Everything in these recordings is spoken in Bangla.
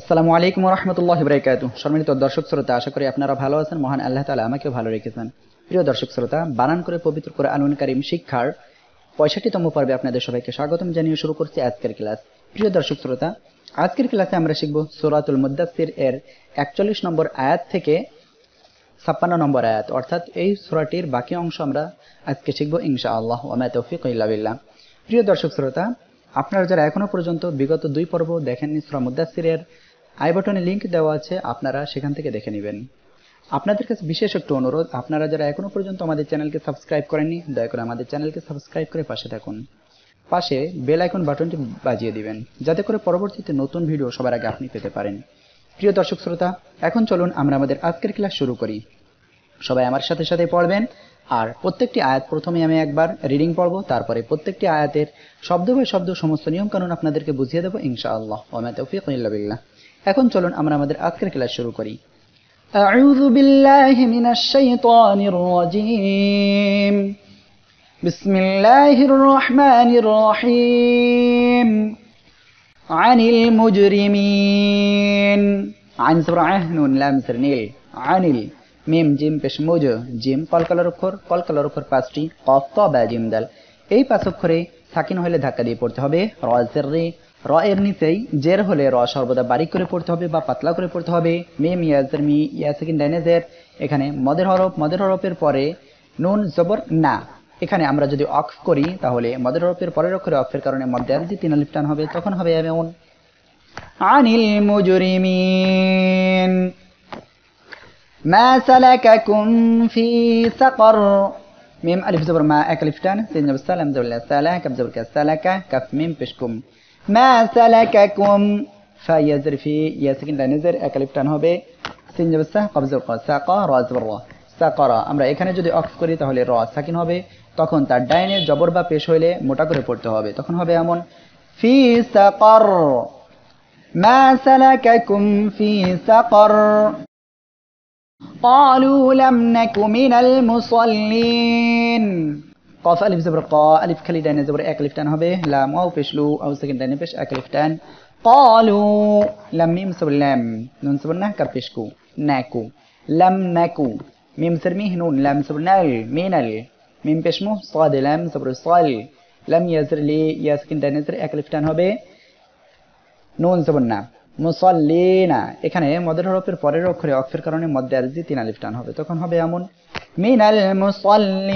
আসসালামু আলাইকুম রহমতুল্লাহ ইবরাকাতু সম্মিলিত দর্শক শ্রোতা আশা করি আপনারা ভালো আছেন মহান আল্লাহ তালা আমাকেও ভালো রেখেছেন প্রিয় দর্শক শ্রোতা বানান করে পবিত্র করে আলুন কারিম শিক্ষার পঁয়ষট্টিতম পর্বে আপনাদের সবাইকে স্বাগতম জানিয়ে শুরু করছি আজকের ক্লাস প্রিয় দর্শক শ্রোতা আজকের ক্লাসে আমরা শিখব সুরাতুল মুদাসির এর একচল্লিশ নম্বর আয়াত থেকে ছাপ্পান্ন নম্বর আয়াত অর্থাৎ এই সুরাটির বাকি অংশ আমরা আজকে শিখব ইনশা আল্লাহ ওমা তৌফিক ইল্লাবিল্লাহ প্রিয় দর্শক শ্রোতা আপনারা যারা এখনো পর্যন্ত বিগত দুই পর্ব দেখেননি সুরা মুদাসির এর আই বাটনে লিঙ্ক দেওয়া আছে আপনারা সেখান থেকে দেখে নেবেন আপনাদের কাছে বিশেষ একটু অনুরোধ আপনারা যারা এখনও পর্যন্ত আমাদের চ্যানেলকে সাবস্ক্রাইব করেননি দয়া করে আমাদের চ্যানেলকে সাবস্ক্রাইব করে পাশে থাকুন পাশে বেল আইকন বাটনটি বাজিয়ে দিবেন যাতে করে পরবর্তীতে নতুন ভিডিও সবার আগে আপনি পেতে পারেন প্রিয় দর্শক শ্রোতা এখন চলুন আমরা আমাদের আজকের ক্লাস শুরু করি সবাই আমার সাথে সাথে পড়বেন আর প্রত্যেকটি আয়াত প্রথমে আমি একবার রিডিং পড়ব তারপরে প্রত্যেকটি আয়াতের শব্দ বাই শব্দ সমস্ত নিয়মকানুন আপনাদেরকে বুঝিয়ে দেবো ইনশাআল্লাহ ওমাতে তৌফিক ইল্লা বিল্লাহ এখন চলুন আমরা আমাদের আজকের ক্লাস শুরু করি أعوذ بالله من الشيطان الرجيم بسم الله الرحمن الرحيم عن المجرمين عن سبرة نون لام سرنيل عن মিম জিম পেশমুজ জিম কলকালার অক্ষর কলকালার অক্ষর পাঁচটি কফ বা জিম দাল এই পাঁচ অক্ষরে সাকিন হলে ধাক্কা দিয়ে পড়তে হবে র র এর নিচেই জের হলে র সর্বদা বারিক করে পড়তে হবে বা পাতলা করে পড়তে হবে মে মিয়াজের মি ইয়া সেকেন্ড ডাইনেজের এখানে মদের হরফ মদের হরফের পরে নুন জবর না এখানে আমরা যদি অক্স করি তাহলে মদের হরফের পরের অক্ষরে অক্ষের কারণে মধ্যে যে তিন আলিফ টান হবে তখন হবে এমন আনিল মুজরিমিন মা সালাকাকুম ফি সাকর ميم ألف زبر ما أكلف تان سين جبر سالم زبر سالك ما سلككم فيزر في ياسكن لا হবে ক সাকা র সাকরা আমরা এখানে যদি অক্স করি তাহলে র সাকিন হবে তখন তার ডাইনে জবর বা পেশ হইলে মোটা করে পড়তে হবে তখন হবে এমন ফি সাকর ما سلككم في قالوا لم نك من المصلين কফ আলিফ জবর ক আলিফ খালি ডাইনে জবর এক আলিফ টান হবে লাম আও পেশলু আও সেকেন্ড ডাইনে পেশ এক আলিফ টান কলু লাম মিম সব ল্যাম নুন সব না কার পেশকু নাকু লাম নাকু মিম সর মি নুন লাম সব নাল মিনাল মিম পেশমু সাদ লাম সবর সাল লাম ইয়াজর লি ইয়া সেকেন্ড ডাইনে জবর এক আলিফ টান হবে নুন সব না মুসল্লিনা এখানে মদের হরফের পরের অক্ষরে অক্ষের কারণে মধ্যে আরজি তিন আলিফ টান হবে তখন হবে এমন মিনাল মুসল্লিন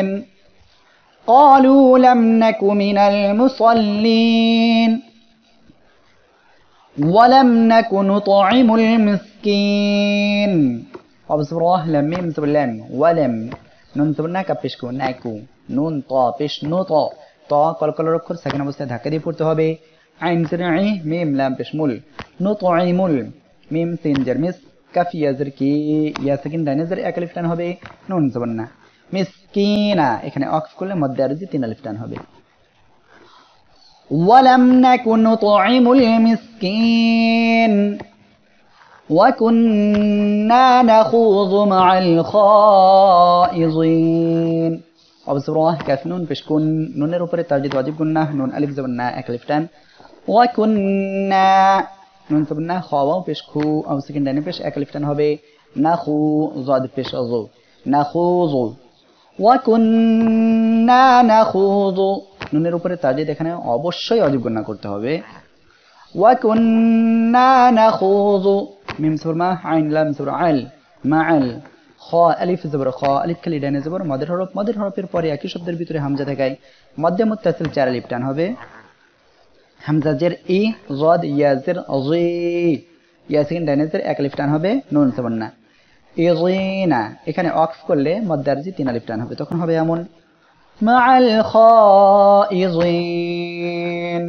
المصلين قالوا لم نك من المصلين ولم نك نطعم المسكين أبصره لم ميم لم ولم নুন তোমরা কাপিসকু নাইকু নুন ত পেশ নু ত ত কলকলের অক্ষর সেকেন্ড অবস্থায় ধাক্কা দিয়ে পড়তে হবে আইন সিরাই মিম লাম পেশ মুল নু তো মুল মিম সিন জার মিস কাফি ইয়াজের কি ইয়া সেকেন্ড ডাইনাজের একালিফ হবে নুন জবন্না মিসকিনা এখানে অক্স করলে মধ্যে আর তিন আলিফ টান হবে ওয়ালাম না নাকুন তুইমুল মিসকিন وكنا نخوض مع الخائضين অবসরহ কাফ নুন পেশ কুন নুনের উপরে তাজিদ ওয়াজিব গুন্না নুন আলিফ জবর না এক আলিফ টান ওয়াকুন্না নুন জবর না খাওয়াও পেশ খু অবসেকেন্ড ডাইনে পেশ এক আলিফ টান হবে না খু জদ পেশ না খু নুনের উপরে তাজিদ এখানে অবশ্যই অজীব গণ্য করতে হবে মিম আইন লাম মা খ মদের হরফ মদের হরফের পরে একই শব্দের ভিতরে হামজা থাকায় মধ্যে মুত্তাসিল চার আলিফ টান হবে হামজাজের ই জদ ইয়াজের ইয়াসিন ডাইনেজের এক আলিফ টান হবে নুন সাবন্না ইগিনা এখানে অক্স করলে মদ্দারজি তিন আলিফ টান হবে তখন হবে এমন মাল খাইজিন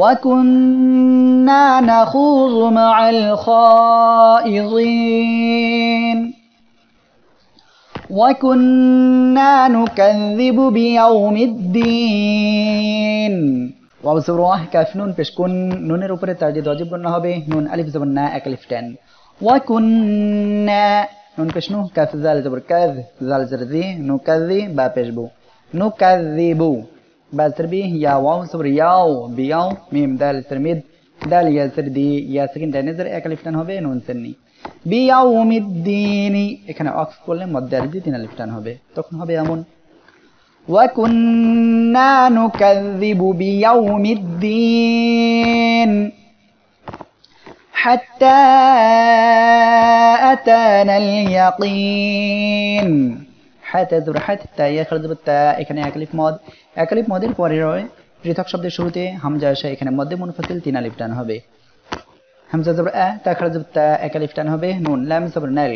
وكنا نخوض مع الخائضين وكنا نكذب بيوم الدين ওয়াও জবর ওয়াহ কাফ নুন পেশ কুন নুনের উপরে তার যে না হবে নুন আলিফ জবর না এক আলিফ টেন وكنا نون بيش نو كاف زال زبر كاذ زال زر ذي نو كذي با بيش بو نو كذي بو با زر بي يا واو زبر ياو بياو ميم دال زر ميد دال يا زر دي يا سكن داين زر এক আলিফ টান হবে নুন সেননি বিয়াউমিদ্দিনি এখানে অক্স করলে মধ্যে আলিফ দিয়ে তিন আলিফ টান হবে তখন হবে এমন وكنا نكذب بيوم الدين حتى أتانا اليقين حتى ذر حتى তা ইয়াখার জোর তা এখানে একালিফ মদ একালিফ মদের পরে পৃথক শব্দের শুরুতে হামজা আসে এখানে মধ্যে মুনফাসিল তিন আলিফ টান হবে হামজা জবর আ তা খার জবর তা একালিফ টান হবে নুন লাম জবর নাল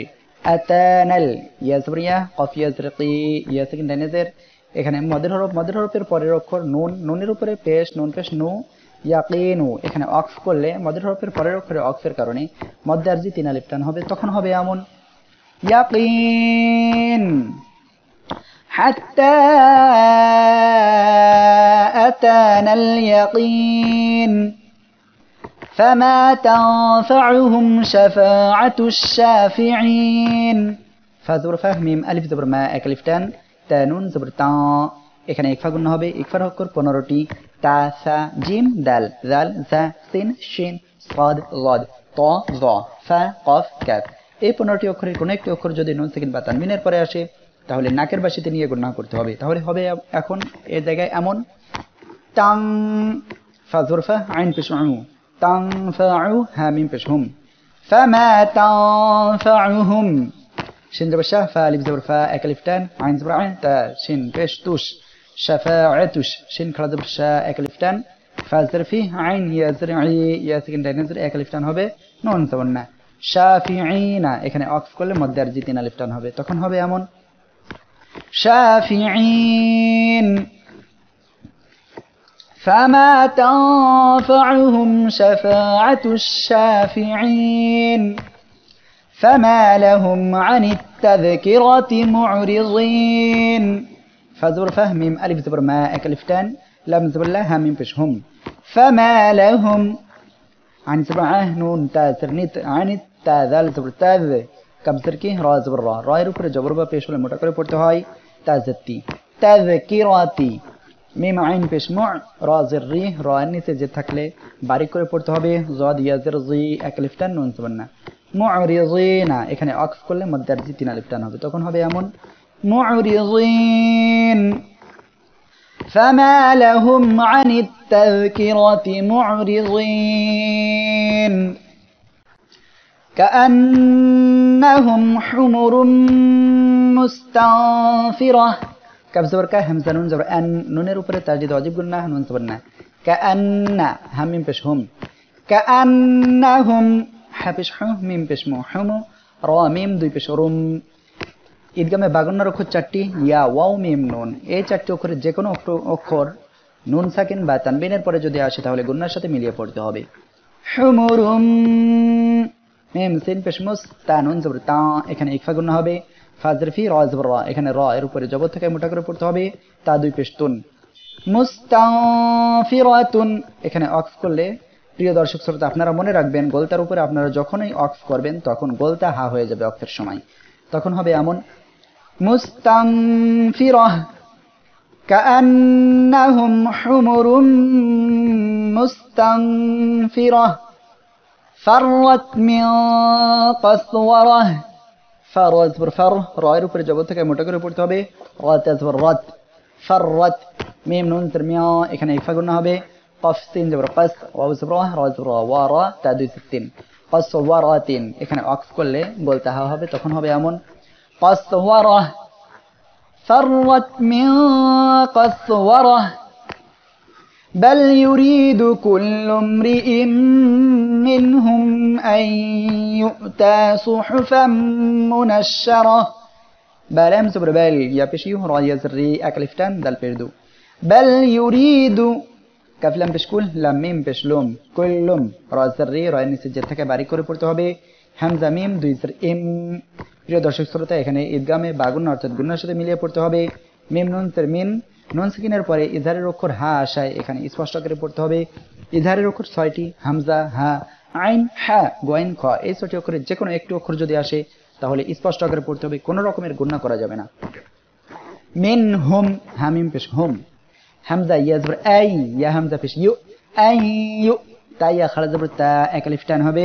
আতানাল ইয়া জবর ইয়া কফ ইয়া জরকি ইয়া সেকেন্ড এখানে মদের হরফ মদের হরফের পরের অক্ষর নুন নুনের উপরে পেশ নুন পেশ নু ইয়াকিনু এখানে অক্স করলে মদের হরফের পরের অক্ষরে অক্সের কারণে মধ্যে আরজি তিন আলিফ হবে তখন হবে এমন ইয়াকিন حتى أتانا اليقين فما تنفعهم شفاعة الشافعين فذر فهمهم ألف زبر ما أكلفتان تانون زبر تان এখানে ইকফা গুণ হবে ইকফার হক্কর পনেরোটি تا ثا جيم دال ذال ذا سين شين صاد غاد ত জ ফা কফ এই পনেরোটি অক্ষরের কোনো একটি অক্ষর যদি নুন সেকেন্ড বা তানমিনের পরে আসে তাহলে নাকের বাসিতে নিয়ে গণ্য করতে হবে তাহলে হবে এখন এ জায়গায় এমন তাং ফা জোরফা আইন পেশ তাং ফা আউ হ্যাঁ মিম পেশ হুম ফা মা তাং ফা আউ হুম জবর শাহ ফা আলিফ জবর ফা এক আলিফ টান আইন জবর আইন তা শিন পেশ তুষ شفاعتش شين كلا دبر شا أكلفتان فازر فيه عين يزرعي يا سكن داينزر أكلفتان هبه نون تبنا শাফিঈনা এখানে অক্ফ করলে মধ্যে আর জিতিন আলিফ টান হবে তখন হবে এমন শাফিঈন فما تنفعهم شفاعة الشافعين فما لهم عن التذكرة معرضين فزبر فه ميم ألف زبر ما أكلفتان لام زبر لا هم ميم فش هم فما لهم عن زبر عه نون تا سرنيت عن تا ذال زبر تاذ كم سركي را زبر را را এর উপরে জবর বা পেশ হলে মোটা করে পড়তে হয় তাজতি তাজকিরাতি মিম আইন পেশ মু রা জির রি রা এর নিচে যে থাকলে বারিক করে পড়তে হবে জদ ইয়াজির জি একলিফটান নুন সুবন্না মুরিজিনা এখানে অক্স করলে মধ্যে জি তিন আলিফটান হবে তখন হবে এমন معرضين فما لهم عن التذكرة معرضين كأنهم حمر مستنفرة كم زبر كا همزة نون زبر أن نون روبر تجد واجب قلنا نون زبرنا كأن هم من بشهم كأنهم حبش حم من بشمو حمو راميم دوي بش رم ঈদগামে বাগন্নার অক্ষর চারটি ইয়া ওয়াও মিম নুন এই চারটি অক্ষরের যে কোনো অক্ষর নুন সাকিন বা তানবিনের পরে যদি আসে তাহলে গুন্নার সাথে মিলিয়ে পড়তে হবে মিম সিন পেশমুস তা নুন জবর তা এখানে ইকফা গুন্না হবে ফাজর ফি র জবর র এখানে র এর উপরে জবর থেকে মোটা করে পড়তে হবে তা দুই পেশতুন মুস্তাফিরাতুন এখানে অক্স করলে প্রিয় দর্শক শ্রোতা আপনারা মনে রাখবেন গোলতার উপরে আপনারা যখনই অক্স করবেন তখন গোলতা হা হয়ে যাবে অক্সের সময় তখন হবে এমন مستنفرة كأنهم حمر مستنفرة فرت من قسورة فرت فر رائر اوپر جبوت تھا کہ موٹا کر اوپر رات ازبر رات فرت ميم نون ترميا اخنا ايفا قلنا بے قف سين جبر قس واو زبرا رات زبرا وارا تادو ستين قصورات اخنا اقف کل لے بولتا ہا بے تخن ہا امون قسورة فرت من قسورة بل يريد كل امرئ منهم أن يؤتى صحفا منشرة بل بلام سبربال يابشيو رأي زري أكلفتان دل بردو بل يريد كفلام بشكول لامين بشلوم كلهم رأي زري رأي نسجل باريكو বাড়ি করে হ্যামজা মিম দুই এম প্রিয় দর্শক শ্রোতা এখানে ঈদগামে বাগুন অর্থাৎ গুণার সাথে মিলিয়ে পড়তে হবে মিম নুন সের মিন নুন পরে ইজারের অক্ষর হা আসায় এখানে স্পষ্ট করে পড়তে হবে ইজারের অক্ষর ছয়টি হামজা হা আইন হা গোয়েন খ এই ছয়টি অক্ষরের যে কোনো একটি অক্ষর যদি আসে তাহলে স্পষ্ট আকারে পড়তে হবে কোনো রকমের গুণা করা যাবে না মিন হোম হামিম পেশ হোম হামজা ইয়াজবর আই ইয়া হামজা পেশ ইউ আই ইউ তাই ইয়া তা একালিফ টান হবে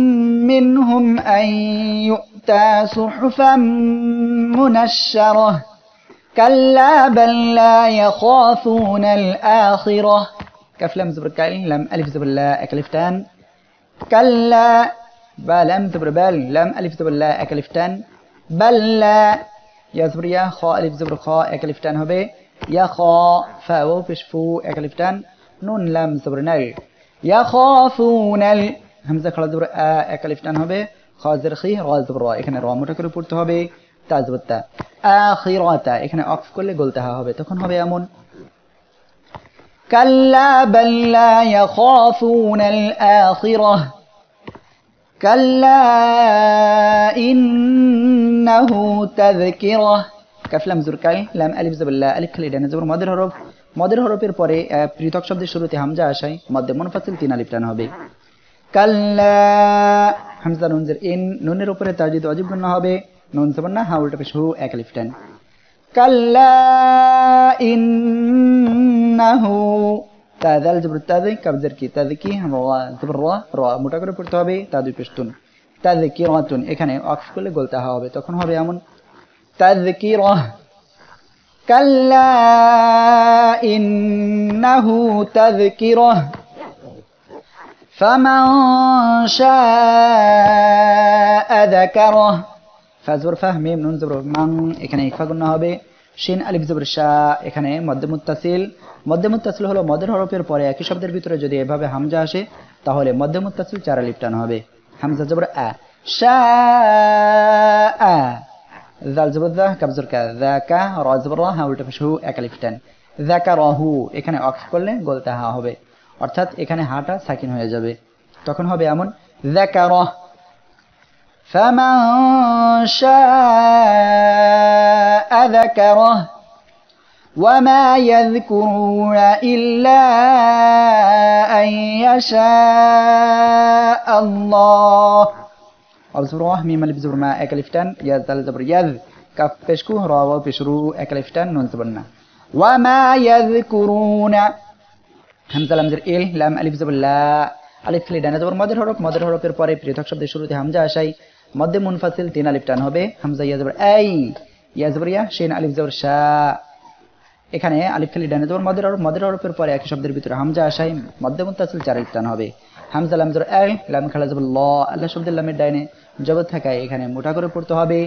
منهم أن يؤتى صحفا منشرة كلا بل لا يخافون الآخرة كف لم زبر لم ألف زبر لا أكلفتان كلا بل لم زبر بل لم ألف زبر لا أكلفتان بل لا يا زبر يا خا ألف زبر خاء أكلفتان هبي يا خاء فاو فشفو أكلفتان نون لم زبر نل يخافون الآخرة হামজা খালা জবর হবে খাজের খি র এখানে র মোটা করে পড়তে হবে তাজবত্তা এখানে অফ করলে গোলতে হবে তখন হবে এমন কাল্লা বাল্লা আল আখিরাহ কাল্লা ইন্নাহু তাযকিরাহ কাফ লাম জুর কাই লাম আলিফ জাবাল্লা আলিফ খালি হরফ মাদের হরফের পরে পৃথক শব্দের শুরুতে হামজা আসায় মাধ্যম মুনফাসিল তিন আলিফ টান হবে কাল্লা নুনের উপরে যদি হবে নুন না কাল্লা কি কি হ্যাঁ, মোটা করে পড়তে হবে তাদুই পেশতুন তাদি কি এখানে অক্স করলে গলতে হবে তখন হবে এমন কি কাল্লা ইন্নাহু তাযকিরাহ فمن شاء ذكره ফাজবর ফা মিম নুন জবর মাং এখানে ইকফা গুণ হবে শিন আলিফ জবর শাহ এখানে মধ্যমুত্তাসিল মধ্যমুত্তাসিল হলো মদের হরফের পরে একই শব্দের ভিতরে যদি এভাবে হামজা আসে তাহলে মধ্যমুত্তাসিল চার আলিফ টান হবে হামজা জবর আ শাহ জাল জবর দা কাব জোর কা জাকা র জবর রা হা উল্টা পেশ হু এক আলিফ টান জাকা রাহু এখানে অক্ষ করলে গলতে হা হবে অর্থাৎ এখানে হাটা সাকিন হয়ে যাবে তখন হবে এমন ذكر فمن شاء ذكره وما يذكرون إلا أن يشاء الله أبزروه ميم اللي بزور ما أكلفتان يذ الزبر يذ كف فشكو راو فشرو أكلفتان نون زبرنا وما يذكرون হামজা লামজের এল লাম আলিফ লা আলিফ খালি ডানা জবর মদের হরফ মদের হরফের পরে পৃথক শব্দের শুরুতে হামজা আসাই মধ্যে মুনফাসিল তিন আলিফ টান হবে হামজা ইয়া জবর এই ইয়া জবর ইয়া শেন আলিফ জবর শাহ এখানে আলিফ খালি ডানা জবর মদের হরফ মদের হরফের পরে একই শব্দের ভিতরে হামজা আসাই মধ্যে মুনফাসিল চার আলিফ টান হবে হামজা লাম জবর এল লাম খালা জবর ল আল্লাহ শব্দের লামের ডাইনে জবর থাকায় এখানে মোটা করে পড়তে হবে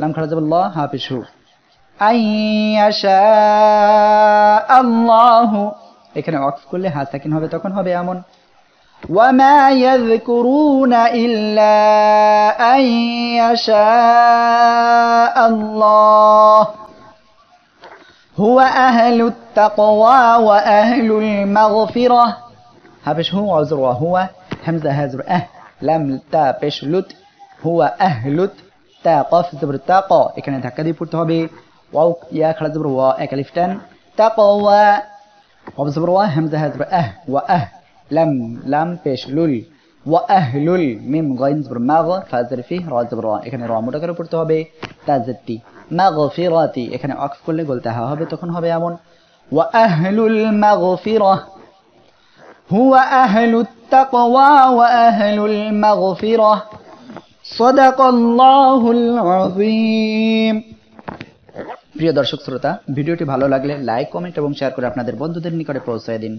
লাম খালা জবর ল হাফিস হু আই আশা এখানে ওয়াকফ করলে হা সাকিন হবে তখন হবে এমন وما يذكرون إلا أن يشاء الله هو أهل التقوى وأهل المغفرة هبش هو عزر وهو همزة هزر أه لم تابش لت هو أهل تاقف زبر تاقا إكنا تاكدي بورتها بي واو يا خلا زبر وا أكلفتن تقوى وبزبر واه همزة هزبر أه وأه لم لم بيش لول وأهل الميم غين زبر مغ فازر فيه را زبر واه إكني را مودا كرو برتوه بي تازتي مغفراتي إكني أكف كله قلتها ها بي تكون ها بي وأهل المغفرة هو أهل التقوى وأهل المغفرة صدق الله العظيم প্রিয় দর্শক শ্রোতা ভিডিওটি ভালো লাগলে লাইক কমেন্ট এবং শেয়ার করে আপনাদের বন্ধুদের নিকটে পৌঁছায় দিন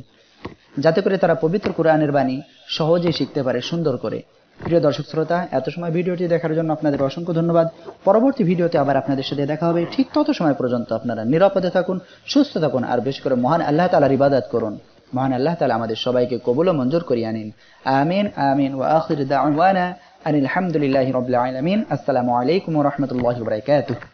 যাতে করে তারা পবিত্র কোরআনের বাণী সহজেই শিখতে পারে সুন্দর করে প্রিয় দর্শক শ্রোতা এত সময় ভিডিওটি দেখার জন্য আপনাদের অসংখ্য ধন্যবাদ পরবর্তী ভিডিওতে আবার আপনাদের সাথে দেখা হবে ঠিক তত সময় পর্যন্ত আপনারা নিরাপদে থাকুন সুস্থ থাকুন আর বেশি করে মহান আল্লাহ তালার ইবাদাত করুন মহান আল্লাহ তালা আমাদের সবাইকে কবুল ও মঞ্জুর করিয়ে আনিন আমিন আমিন ও আখির দাওয়ানা আনিল হামদুলিল্লাহি আসসালামু আলাইকুম রহমতুল্লাহ